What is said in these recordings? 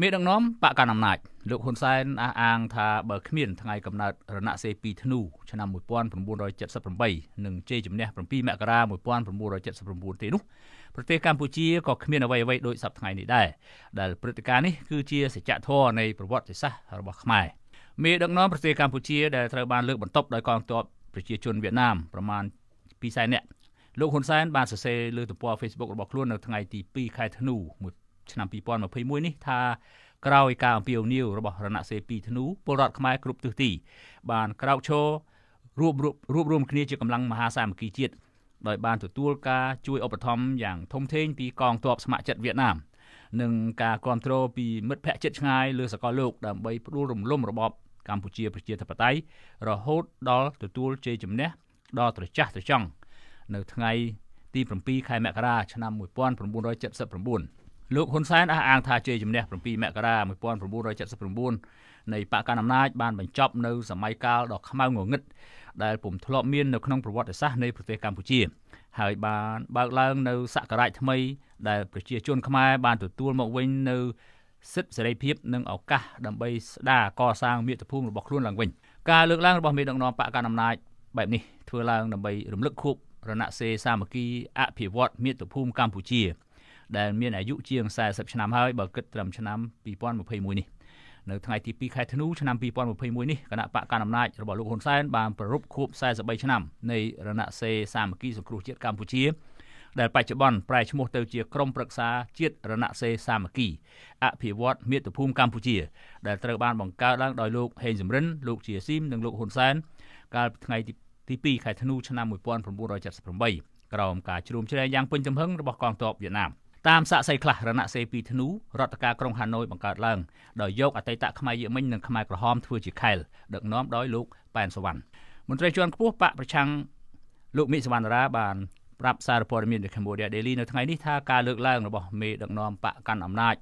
មេដឹកនាំបកកណ្ដាលអំណាចលោកហ៊ុនសែនអះអាងថាបើគ្មានថ្ងៃកំណត់រណសេរី2ធ្នូឆ្នាំ1978និងជ័យជំនះ7មករា1979ទេនោះប្រទេសកម្ពុជាក៏គ្មានអ្វីអ្វីដូចសប្តាហ៍នេះដែរដែលព្រឹត្តិការណ៍នេះគឺជា សច្ចធម៌នៃប្រវត្តិសាស្ត្ររបស់ខ្មែរមេដឹកនាំប្រទេសកម្ពុជាដែលត្រូវបានលើកបន្ទប់ដោយកងទ័ពប្រជាជនវៀតណាមប្រមាណ200,000នាក់លោកហ៊ុនសែនបានសរសេរលើទំព័រ Facebook របស់ខ្លួននៅថ្ងៃទី2ខែធ្នូឆ្នាំ2021នេះថាក្រោយការអំពាវនាវរបស់រណសេរី2ធ្នូពលរដ្ឋខ្មែរគ្រប់ទិសទី បានក្រោកឈររួបរួបរួមគ្នាជាកម្លាំងមហាសាមគ្គីជាតិដោយបានទទួលការជួយឧបត្ថម្ភយ៉ាងធំធេងពីកងទ័ពស្ម័គ្រចិត្តវៀតណាមនិងការគ្រប់គ្រងពីមិត្តភ័ក្តិជិតឆ្ងាយលើសកលលោកដើម្បីផ្ដួលរំលំរបបកម្ពុជាប្រជាធិបតេយ្យរហូតដល់ទទួលជ័យជំនះ ដល់ត្រចះត្រចង់នៅថ្ងៃទី7ខែមករាឆ្នាំ1979លោកហ៊ុនសែនអះអាង ថាជ័យជំនះ7មករា1979នៃបកកណ្ដាលអំណាចបានបញ្ចប់នៅសម័យកាលដ៏ខ្មៅងងឹតដែលពុំធ្លាប់មាននៅក្នុងប្រវត្តិសាស្ត្រនៃប្រទេសកម្ពុជា ហើយបានបើកឡើងនៅសក្រាចថ្មីដែលប្រជាជនខ្មែរបានទទួលមកវិញនៅ សិទ្ធិសេរីភាពនិងឱកាសដើម្បីស្ដារកសាងមាតុភូមិរបស់ខ្លួនឡើងវិញការលើកឡើងរបស់មេដឹកនាំបកកណ្ដាលអំណាចបែបនេះធ្វើឡើងដើម្បីរំលឹកខួបរណសេរសាមគ្គីអភិវឌ្ឍមាតុភូមិកម្ពុជាដែលមានអាយុជាង40ឆ្នាំហើយបើគិតត្រឹមឆ្នាំ2021នេះនៅថ្ងៃទី2ខែធ្នូឆ្នាំ2021នេះគណៈបកកណ្ដាលអំណាចរបស់លោកហ៊ុនសែនបានប្ររព្ធខួប43ឆ្នាំនៃរណសេរសាមគ្គីសង្គ្រោះជាតិកម្ពុជា ដែលបច្ចុប្បន្នប្រែឈ្មោះទៅជាក្រមប្រឹក្សាជាតិរណសេរសាមគ្គី អភិវឌ្ឍមាតុភូមិកម្ពុជា ដែលត្រូវបានបង្កើតឡើងដោយលោកហេងសំរិនលោកជាស៊ីមនិងលោកហ៊ុនសែនកាលពីថ្ងៃទី2ខែធ្នូឆ្នាំ1978ក្រោមការជ្រោមជ្រែងយ៉ាងពេញទំហឹងរបស់កងទ័ពវៀតណាមតាមសាកសីខ្លះរណសេពីធ្នូរដ្ឋការក្រុងហាណូយបង្កើតឡើងដោយយកអតីតខ្មែរយឺមិញនិងខ្មែរក្រហមធ្វើជាខែលដឹកនាំដោយលោកប៉ែនសវណ្ណមន្ត្រីជាន់ខ្ពស់បកប្រឆាំងលោកមិសវណ្ណរាបានប្រាប់សារព័ត៌មាន The Cambodia Daily នៅថ្ងៃនេះថាការលើកឡើងរបស់មេដឹកនាំបកកាន់អំណាច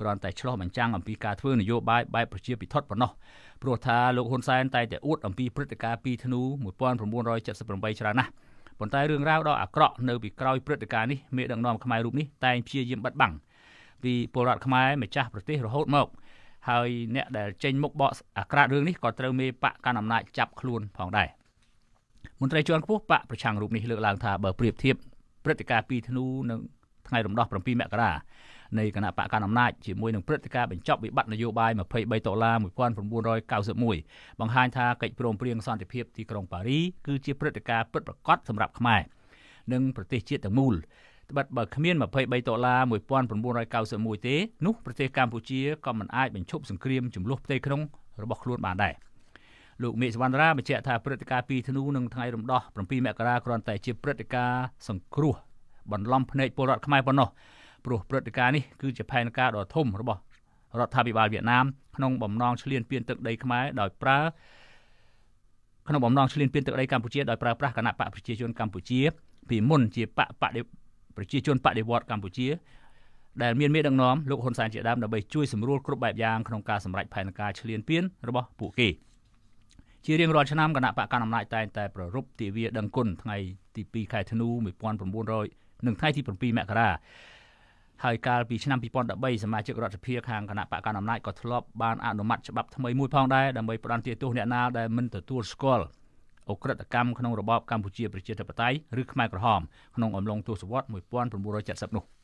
គ្រាន់តែឆ្លោះបញ្ចាំងអំពីការធ្វើនយោបាយបែបប្រជាពិធដ្ឋប៉ុណ្ណោះព្រោះថាលោកហ៊ុនសែនតែតែអួតអំពីព្រឹត្តិការណ៍2ធ្នូ1978ច្រើនណាស់ប៉ុន្តែរឿងរ៉ាវដ៏អាក្រក់នៅពីក្រោយព្រឹត្តិការណ៍នេះមេដឹកនាំខ្មែររូបនេះតែងព្យាយាមបិទបាំងពីពលរដ្ឋខ្មែរម្ចាស់ប្រទេសរហូតមកហើយអ្នកដែលចេញមុខបកអាក្រាតរឿងនេះក៏ត្រូវមេបកកាន់អំណាចចាប់ខ្លួនផងដែរមន្ត្រីជាន់ខ្ពស់បកប្រឆាំងរូបនេះលើកឡើងថាបើប្រៀបធៀបព្រឹត្តិការណ៍2ធ្នូនៅថ្ងៃរំដោះ7មករានៃគណៈបកកណ្ដាលអំណាចជាមួយនឹងព្រឹត្តិការណ៍បញ្ចប់វិបត្តិនយោបាយ23ដុល្លារ1991បង្ហាញថាកិច្ចព្រមព្រៀងសន្តិភាពទីក្រុងប៉ារីគឺជាព្រឹត្តិការណ៍ពិតប្រាកដសម្រាប់ខ្មែរនិងប្រទេសជាតិទាំងមូលត្បិតបើគ្មាន23ដុល្លារ1991ទេនោះប្រទេសកម្ពុជាក៏មិនអាចបញ្ឈប់សង្គ្រាមចំនួនផ្ទៃក្នុងរបស់ខ្លួនបានដែរលោកមេសវណ្ណរាបញ្ជាក់ថាព្រឹត្តិការណ៍2ធ្នូនឹងថ្ងៃរំដោះ7មករាគ្រាន់តែជាព្រឹត្តិការណ៍សង្គ្រោះបន្លំភ្នែកពលរដ្ឋខ្មែរប៉ុណ្ណោះព្រោះព្រឹត្តិការណ៍នេះគឺជាផែនការដ៏ធំរបស់រដ្ឋាភិបាលវៀតណាមក្នុងបំណងឈ្លានពានទឹកដីខ្មែរដោយប្រើក្នុងបំណងឈ្លានពានទឹកដីកម្ពុជាដោយប្រើប្រាស់គណៈបកប្រជាជនកម្ពុជាពីមុនជាបកបដិប្រជាជនបដិវត្តកម្ពុជាដែលមានមេដឹកនាំលោកហ៊ុនសែនជាដើមដើម្បីជួយសម្រួលគ្រប់បែបយ៉ាងក្នុងការសម្រេចផែនការឈ្លានពានរបស់ពួកគេជារៀងរាល់ឆ្នាំគណៈបកកណ្ដាលអំណាចតែងតែប្ររព្ធទិវាដឹងគុណថ្ងៃទី2ខែធ្នូ1900និងថ្ងៃទី7មករាហើយកាលពីឆ្នាំ2013សមាជិករដ្ឋសភាខាងគណៈបកកណ្ដាលអំណាចក៏ធ្លាប់បានអនុម័តច្បាប់ថ្មីមួយផងដែរដើម្បីផ្ដន្ទាទោសអ្នកណាដែលមិនទទួលស្គាល់អក្រិតកម្មក្នុងរបបកម្ពុជាប្រជាធិបតេយ្យឬខ្មែរក្រហមក្នុងអំឡុងទសវត្ស1970នោះ។